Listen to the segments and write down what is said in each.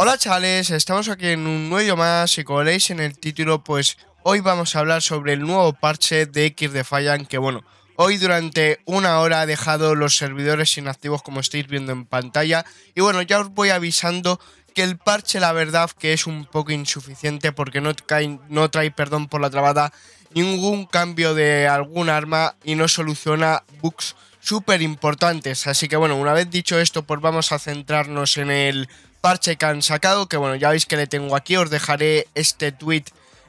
Hola chavales, estamos aquí en un nuevo más y como veis en el título pues hoy vamos a hablar sobre el nuevo parche de X Defiant que bueno, hoy durante una hora ha dejado los servidores inactivos como estáis viendo en pantalla y bueno ya os voy avisando que el parche la verdad que es un poco insuficiente porque no trae, no trae perdón por la trabada ningún cambio de algún arma y no soluciona bugs súper importantes así que bueno una vez dicho esto pues vamos a centrarnos en el parche que han sacado, que bueno, ya veis que le tengo aquí, os dejaré este tweet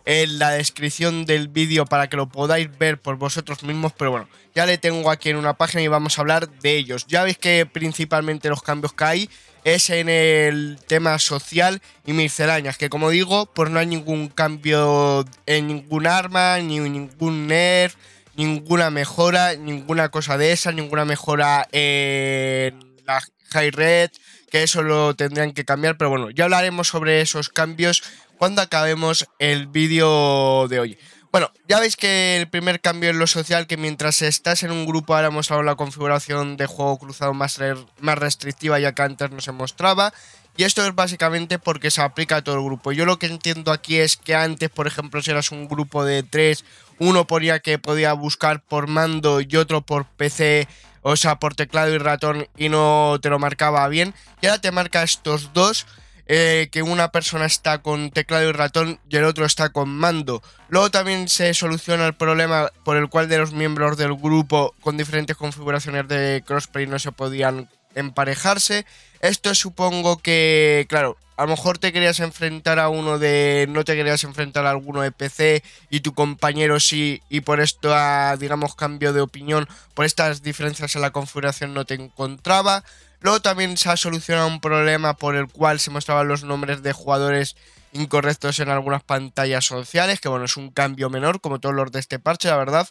en la descripción del vídeo para que lo podáis ver por vosotros mismos, pero bueno, ya le tengo aquí en una página y vamos a hablar de ellos. Ya veis que principalmente los cambios que hay es en el tema social y misceláneas, que como digo, pues no hay ningún cambio en ningún arma, ni ningún nerf, ninguna mejora, ninguna cosa de esa, ninguna mejora en la high red, que eso lo tendrían que cambiar, pero bueno, ya hablaremos sobre esos cambios cuando acabemos el vídeo de hoy. Bueno, ya veis que el primer cambio en lo social, que mientras estás en un grupo, ahora mostrado la configuración de juego cruzado más, más restrictiva, ya que antes no se mostraba. Y esto es básicamente porque se aplica a todo el grupo. Yo lo que entiendo aquí es que antes, por ejemplo, si eras un grupo de tres, uno ponía que podía buscar por mando y otro por PC o sea, por teclado y ratón y no te lo marcaba bien. Y ahora te marca estos dos, eh, que una persona está con teclado y ratón y el otro está con mando. Luego también se soluciona el problema por el cual de los miembros del grupo con diferentes configuraciones de crossplay no se podían emparejarse. Esto supongo que, claro, a lo mejor te querías enfrentar a uno de. No te querías enfrentar a alguno de PC y tu compañero sí, y por esto, a, digamos, cambio de opinión, por estas diferencias en la configuración no te encontraba. Luego también se ha solucionado un problema por el cual se mostraban los nombres de jugadores incorrectos en algunas pantallas sociales, que bueno, es un cambio menor, como todos los de este parche, la verdad.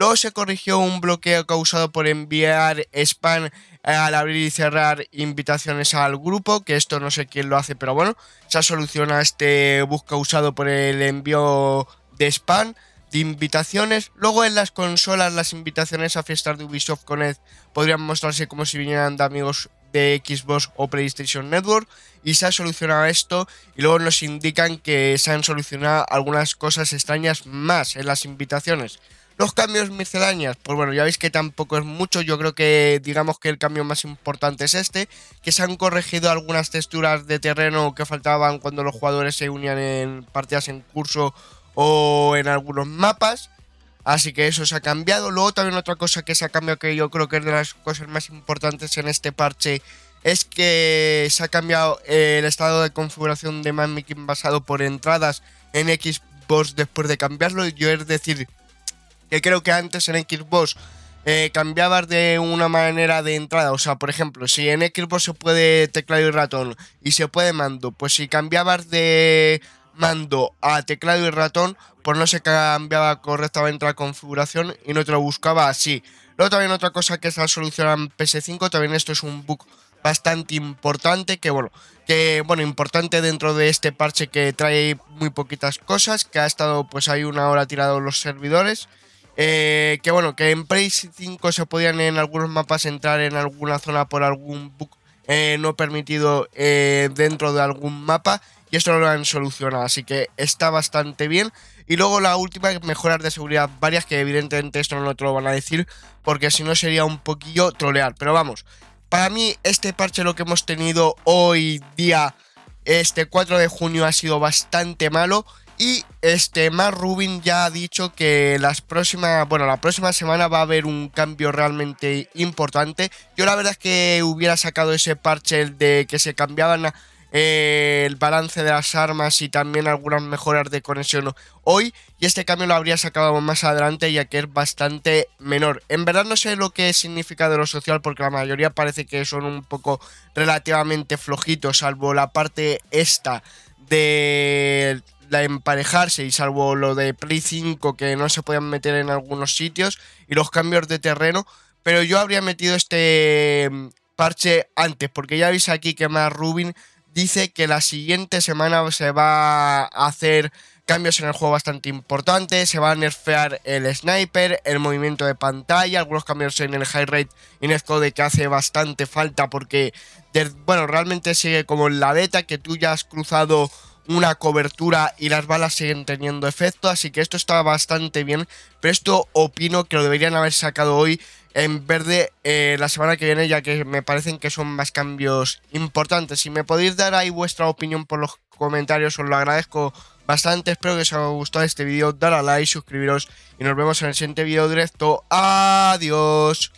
Luego se corrigió un bloqueo causado por enviar spam al abrir y cerrar invitaciones al grupo, que esto no sé quién lo hace, pero bueno, se ha solucionado este bug causado por el envío de spam de invitaciones. Luego en las consolas las invitaciones a fiestas de Ubisoft Connect podrían mostrarse como si vinieran de amigos de Xbox o PlayStation Network y se ha solucionado esto y luego nos indican que se han solucionado algunas cosas extrañas más en las invitaciones. Los cambios misceláneas, pues bueno, ya veis que tampoco es mucho, yo creo que digamos que el cambio más importante es este, que se han corregido algunas texturas de terreno que faltaban cuando los jugadores se unían en partidas en curso o en algunos mapas. Así que eso se ha cambiado. Luego también otra cosa que se ha cambiado que yo creo que es de las cosas más importantes en este parche es que se ha cambiado el estado de configuración de Mamikin basado por entradas en Xbox después de cambiarlo. Yo es decir, que creo que antes en Xbox eh, cambiabas de una manera de entrada. O sea, por ejemplo, si en Xbox se puede teclado y ratón y se puede mando, pues si cambiabas de mando a teclado y ratón, pues no se cambiaba correctamente la configuración y no te lo buscaba así. Luego también otra cosa que está solución en PS5, también esto es un bug bastante importante, que bueno, que bueno, importante dentro de este parche que trae muy poquitas cosas, que ha estado pues ahí una hora tirado los servidores. Eh, que bueno, que en Praise 5 se podían en algunos mapas entrar en alguna zona por algún bug eh, no permitido eh, dentro de algún mapa y esto lo han solucionado, así que está bastante bien. Y luego la última, mejoras de seguridad varias, que evidentemente esto no te lo van a decir, porque si no sería un poquillo trolear. Pero vamos, para mí este parche lo que hemos tenido hoy día, este 4 de junio, ha sido bastante malo. Y este, más Rubin ya ha dicho que las próximas, bueno, la próxima semana va a haber un cambio realmente importante. Yo la verdad es que hubiera sacado ese parche de que se cambiaban eh, el balance de las armas y también algunas mejoras de conexión hoy. Y este cambio lo habría sacado más adelante ya que es bastante menor. En verdad no sé lo que significa de lo social porque la mayoría parece que son un poco relativamente flojitos, salvo la parte esta del la emparejarse y salvo lo de Play 5 que no se podían meter en algunos sitios y los cambios de terreno, pero yo habría metido este mm, parche antes, porque ya veis aquí que más Rubin dice que la siguiente semana se va a hacer cambios en el juego bastante importantes, se va a nerfear el sniper, el movimiento de pantalla, algunos cambios en el high rate y en el code que hace bastante falta porque, bueno, realmente sigue como en la beta que tú ya has cruzado una cobertura y las balas siguen teniendo efecto, así que esto está bastante bien, pero esto opino que lo deberían haber sacado hoy en verde eh, la semana que viene, ya que me parecen que son más cambios importantes. Si me podéis dar ahí vuestra opinión por los comentarios, os lo agradezco bastante, espero que os haya gustado este vídeo, dar a like, suscribiros y nos vemos en el siguiente vídeo directo, adiós.